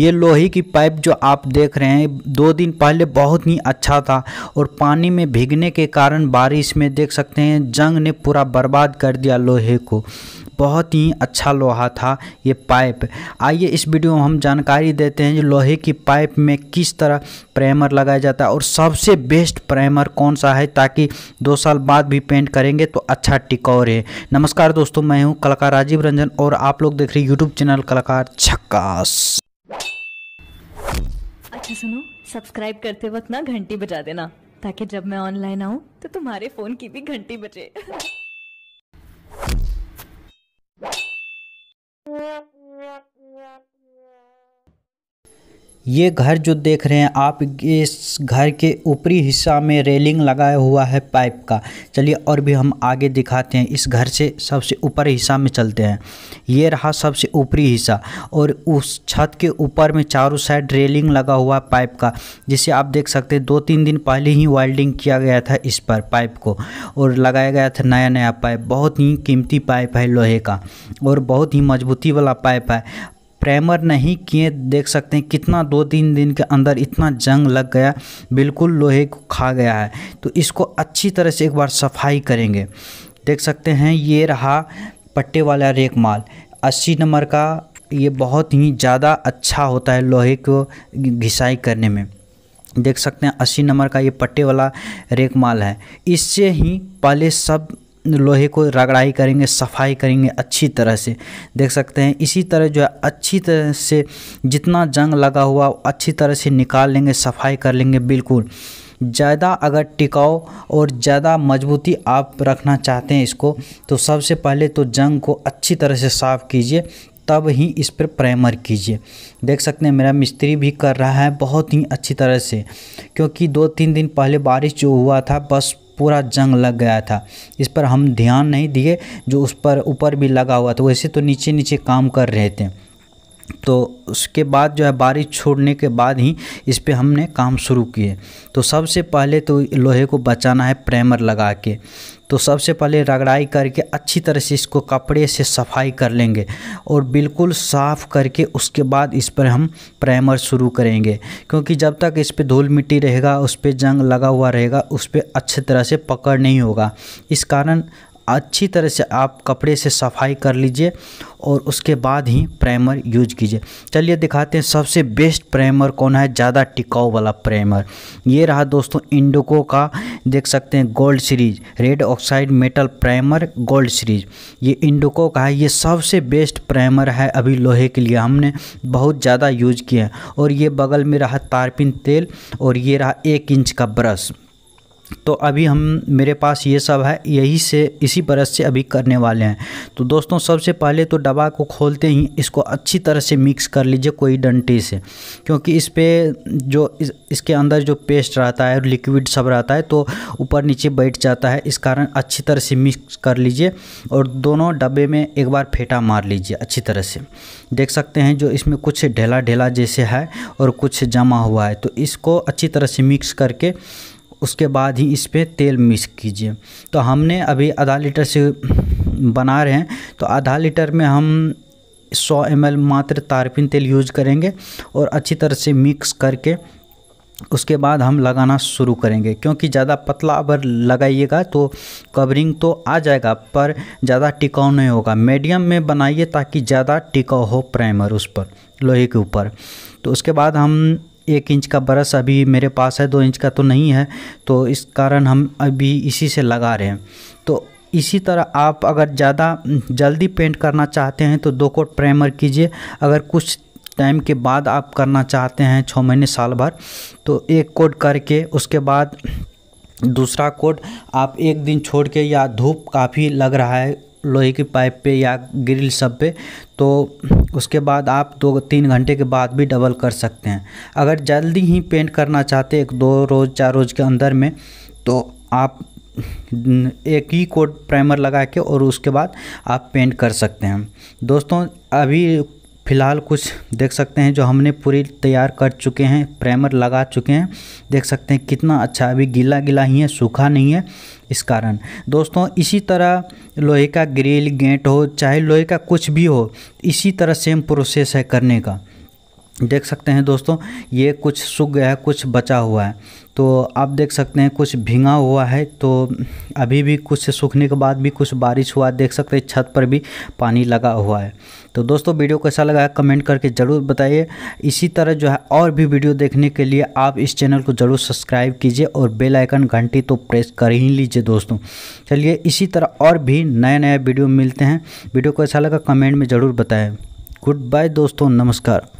ये लोहे की पाइप जो आप देख रहे हैं दो दिन पहले बहुत ही अच्छा था और पानी में भीगने के कारण बारिश में देख सकते हैं जंग ने पूरा बर्बाद कर दिया लोहे को बहुत ही अच्छा लोहा था ये पाइप आइए इस वीडियो में हम जानकारी देते हैं जो लोहे की पाइप में किस तरह प्राइमर लगाया जाता है और सबसे बेस्ट प्राइमर कौन सा है ताकि दो साल बाद भी पेंट करेंगे तो अच्छा टिकाऊ रहे नमस्कार दोस्तों मैं हूँ कलाकार राजीव रंजन और आप लोग देख रहे हैं यूट्यूब चैनल कलाकार छक्का अच्छा सुनो सब्सक्राइब करते वक्त ना घंटी बजा देना ताकि जब मैं ऑनलाइन आऊँ तो तुम्हारे फोन की भी घंटी बजे ये घर जो देख रहे हैं आप इस घर के ऊपरी हिस्सा में रेलिंग लगाया हुआ है पाइप का चलिए और भी हम आगे दिखाते हैं इस घर से सबसे ऊपर हिस्सा में चलते हैं ये रहा सबसे ऊपरी हिस्सा और उस छत के ऊपर में चारों साइड रेलिंग लगा हुआ है पाइप का जिसे आप देख सकते हैं दो तीन दिन पहले ही वेल्डिंग किया गया था इस पर पाइप को और लगाया गया था नया नया पाइप बहुत ही कीमती पाइप है लोहे का और बहुत ही मजबूती वाला पाइप है प्राइमर नहीं किए देख सकते हैं कितना दो तीन दिन के अंदर इतना जंग लग गया बिल्कुल लोहे को खा गया है तो इसको अच्छी तरह से एक बार सफाई करेंगे देख सकते हैं ये रहा पट्टे वाला रेक माल अस्सी नंबर का ये बहुत ही ज़्यादा अच्छा होता है लोहे को घिसाई करने में देख सकते हैं अस्सी नंबर का ये पट्टे वाला रेक माल है इससे ही पहले सब लोहे को रगड़ाई करेंगे सफाई करेंगे अच्छी तरह से देख सकते हैं इसी तरह जो है अच्छी तरह से जितना जंग लगा हुआ अच्छी तरह से निकाल लेंगे सफाई कर लेंगे बिल्कुल ज़्यादा अगर टिकाऊ और ज़्यादा मजबूती आप रखना चाहते हैं इसको तो सबसे पहले तो जंग को अच्छी तरह से साफ़ कीजिए तब ही इस पर प्राइमर कीजिए देख सकते हैं मेरा मिस्त्री भी कर रहा है बहुत ही अच्छी तरह से क्योंकि दो तीन दिन पहले बारिश जो हुआ था बस पूरा जंग लग गया था इस पर हम ध्यान नहीं दिए जो उस पर ऊपर भी लगा हुआ था वैसे तो नीचे नीचे काम कर रहे थे तो उसके बाद जो है बारिश छोड़ने के बाद ही इस पर हमने काम शुरू किए तो सबसे पहले तो लोहे को बचाना है प्रेमर लगा के तो सबसे पहले रगड़ाई करके अच्छी तरह से इसको कपड़े से सफाई कर लेंगे और बिल्कुल साफ़ करके उसके बाद इस पर हम प्राइमर शुरू करेंगे क्योंकि जब तक इस पर धूल मिट्टी रहेगा उस पर जंग लगा हुआ रहेगा उस पर अच्छी तरह से पकड़ नहीं होगा इस कारण अच्छी तरह से आप कपड़े से सफाई कर लीजिए और उसके बाद ही प्राइमर यूज कीजिए चलिए दिखाते हैं सबसे बेस्ट प्राइमर कौन है ज़्यादा टिकाऊ वाला प्राइमर ये रहा दोस्तों इंडोको का देख सकते हैं gold series red oxide metal primer gold series ये इंडोको का है ये सबसे बेस्ट प्राइमर है अभी लोहे के लिए हमने बहुत ज़्यादा यूज किए हैं और ये बगल में रहा तारपिन तेल और ये रहा एक इंच का ब्रश तो अभी हम मेरे पास ये सब है यही से इसी ब्रश से अभी करने वाले हैं तो दोस्तों सबसे पहले तो डब्बा को खोलते ही इसको अच्छी तरह से मिक्स कर लीजिए कोई डंटी से क्योंकि इस पर जो इस, इसके अंदर जो पेस्ट रहता है लिक्विड सब रहता है तो ऊपर नीचे बैठ जाता है इस कारण अच्छी तरह से मिक्स कर लीजिए और दोनों डब्बे में एक बार फेंटा मार लीजिए अच्छी तरह से देख सकते हैं जो इसमें कुछ ढेला ढेला जैसे है और कुछ जमा हुआ है तो इसको अच्छी तरह से मिक्स करके उसके बाद ही इस पर तेल मिक्स कीजिए तो हमने अभी आधा लीटर से बना रहे हैं तो आधा लीटर में हम 100 एम मात्र तारपिन तेल यूज करेंगे और अच्छी तरह से मिक्स करके उसके बाद हम लगाना शुरू करेंगे क्योंकि ज़्यादा पतला अगर लगाइएगा तो कवरिंग तो आ जाएगा पर ज़्यादा टिकाऊ नहीं होगा मीडियम में बनाइए ताकि ज़्यादा टिकाऊ हो प्राइमर उस पर लोहे के ऊपर तो उसके बाद हम एक इंच का ब्रश अभी मेरे पास है दो इंच का तो नहीं है तो इस कारण हम अभी इसी से लगा रहे हैं तो इसी तरह आप अगर ज़्यादा जल्दी पेंट करना चाहते हैं तो दो कोट प्राइमर कीजिए अगर कुछ टाइम के बाद आप करना चाहते हैं छः महीने साल भर तो एक कोट करके उसके बाद दूसरा कोट आप एक दिन छोड़ के या धूप काफ़ी लग रहा है लोहे की पाइप पे या ग्रिल सब पे तो उसके बाद आप दो तीन घंटे के बाद भी डबल कर सकते हैं अगर जल्दी ही पेंट करना चाहते एक दो रोज़ चार रोज़ के अंदर में तो आप एक ही कोट प्राइमर लगा के और उसके बाद आप पेंट कर सकते हैं दोस्तों अभी फ़िलहाल कुछ देख सकते हैं जो हमने पूरी तैयार कर चुके हैं प्राइमर लगा चुके हैं देख सकते हैं कितना अच्छा अभी गीला गीला ही है सूखा नहीं है इस कारण दोस्तों इसी तरह लोहे का ग्रिल गेंट हो चाहे लोहे का कुछ भी हो इसी तरह सेम प्रोसेस है करने का देख सकते हैं दोस्तों ये कुछ सूख गया है कुछ बचा हुआ है तो आप देख सकते हैं कुछ भींगा हुआ है तो अभी भी कुछ सूखने के बाद भी कुछ बारिश हुआ देख सकते हैं छत पर भी पानी लगा हुआ है तो दोस्तों वीडियो कैसा लगा है कमेंट करके ज़रूर बताइए इसी तरह जो है और भी वीडियो देखने के लिए आप इस चैनल को ज़रूर सब्सक्राइब कीजिए और बेल आइकन घंटी तो प्रेस कर ही लीजिए दोस्तों चलिए इसी तरह और भी नए नए वीडियो मिलते हैं वीडियो को लगा कमेंट में ज़रूर बताएँ गुड बाय दोस्तों नमस्कार